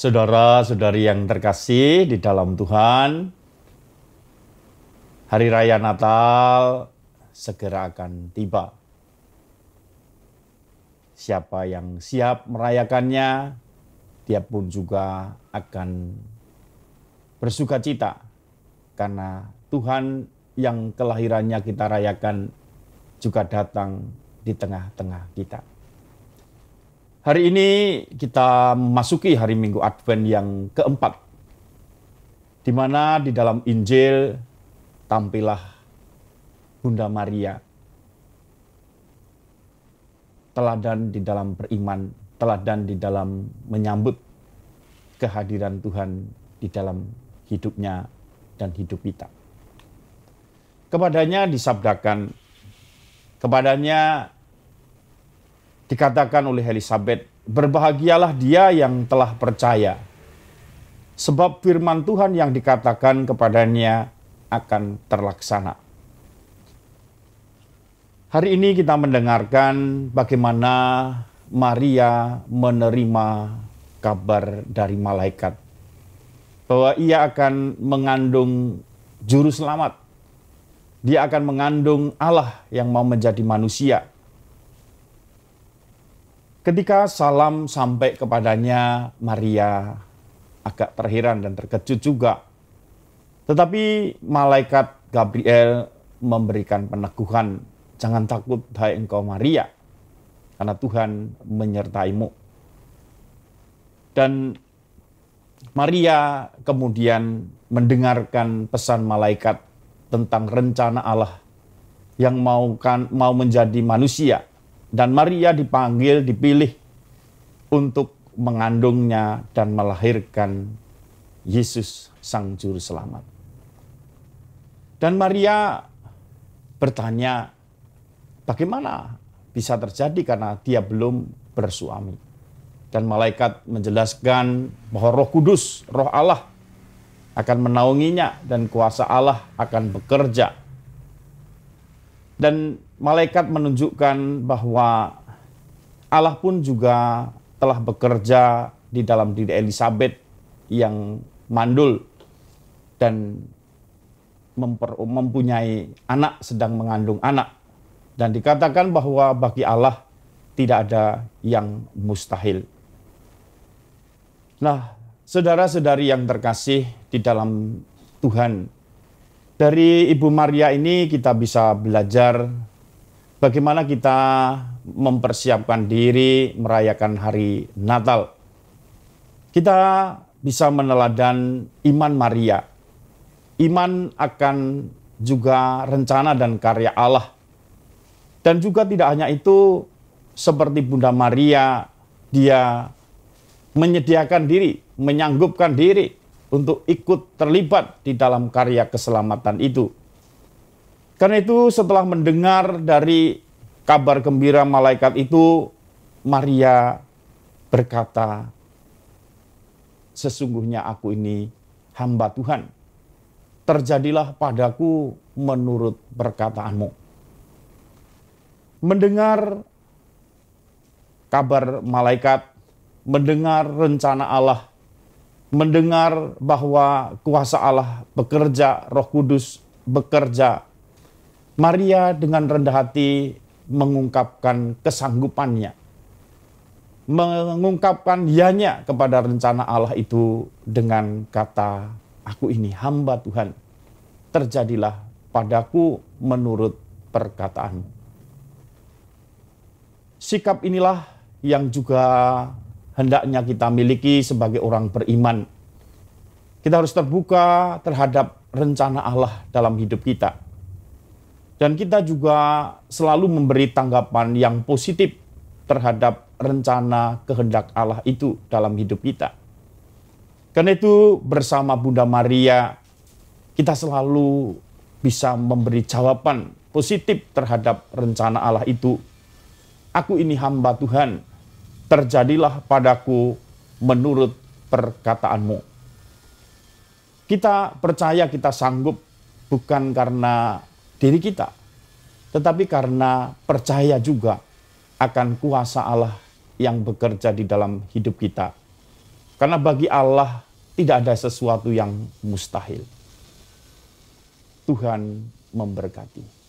Saudara-saudari yang terkasih di dalam Tuhan, hari raya Natal segera akan tiba. Siapa yang siap merayakannya, dia pun juga akan bersuka cita karena Tuhan yang kelahirannya kita rayakan juga datang di tengah-tengah kita. Hari ini kita memasuki hari Minggu Advent yang keempat, di mana di dalam Injil tampilah Bunda Maria, teladan di dalam beriman, teladan di dalam menyambut kehadiran Tuhan di dalam hidupnya dan hidup kita. Kepadanya disabdakan, kepadanya dikatakan oleh Elizabeth, "Berbahagialah dia yang telah percaya, sebab firman Tuhan yang dikatakan kepadanya akan terlaksana." Hari ini kita mendengarkan bagaimana Maria menerima kabar dari malaikat bahwa ia akan mengandung juru selamat. Dia akan mengandung Allah yang mau menjadi manusia Ketika salam sampai kepadanya, Maria agak terheran dan terkejut juga. Tetapi malaikat Gabriel memberikan peneguhan, jangan takut hai engkau Maria, karena Tuhan menyertaimu. Dan Maria kemudian mendengarkan pesan malaikat tentang rencana Allah yang mau mau menjadi manusia dan Maria dipanggil, dipilih untuk mengandungnya dan melahirkan Yesus Sang Juru Selamat. Dan Maria bertanya, bagaimana bisa terjadi karena dia belum bersuami. Dan malaikat menjelaskan bahwa roh kudus, roh Allah akan menaunginya dan kuasa Allah akan bekerja dan malaikat menunjukkan bahwa Allah pun juga telah bekerja di dalam diri Elizabeth yang mandul dan mempunyai anak sedang mengandung anak dan dikatakan bahwa bagi Allah tidak ada yang mustahil. Nah, saudara-saudari yang terkasih di dalam Tuhan, dari Ibu Maria ini kita bisa belajar bagaimana kita mempersiapkan diri merayakan hari Natal. Kita bisa meneladan iman Maria. Iman akan juga rencana dan karya Allah. Dan juga tidak hanya itu, seperti Bunda Maria, dia menyediakan diri, menyanggupkan diri untuk ikut terlibat di dalam karya keselamatan itu. Karena itu setelah mendengar dari kabar gembira malaikat itu, Maria berkata, sesungguhnya aku ini hamba Tuhan. Terjadilah padaku menurut perkataanmu. Mendengar kabar malaikat, mendengar rencana Allah mendengar bahwa kuasa Allah bekerja, Roh Kudus bekerja. Maria dengan rendah hati mengungkapkan kesanggupannya, mengungkapkan yanya kepada rencana Allah itu dengan kata, "Aku ini hamba Tuhan, terjadilah padaku menurut perkataanmu." Sikap inilah yang juga hendaknya kita miliki sebagai orang beriman. Kita harus terbuka terhadap rencana Allah dalam hidup kita. Dan kita juga selalu memberi tanggapan yang positif terhadap rencana kehendak Allah itu dalam hidup kita. Karena itu bersama Bunda Maria kita selalu bisa memberi jawaban positif terhadap rencana Allah itu. Aku ini hamba Tuhan, terjadilah padaku menurut perkataanmu. Kita percaya kita sanggup bukan karena diri kita, tetapi karena percaya juga akan kuasa Allah yang bekerja di dalam hidup kita. Karena bagi Allah tidak ada sesuatu yang mustahil. Tuhan memberkati.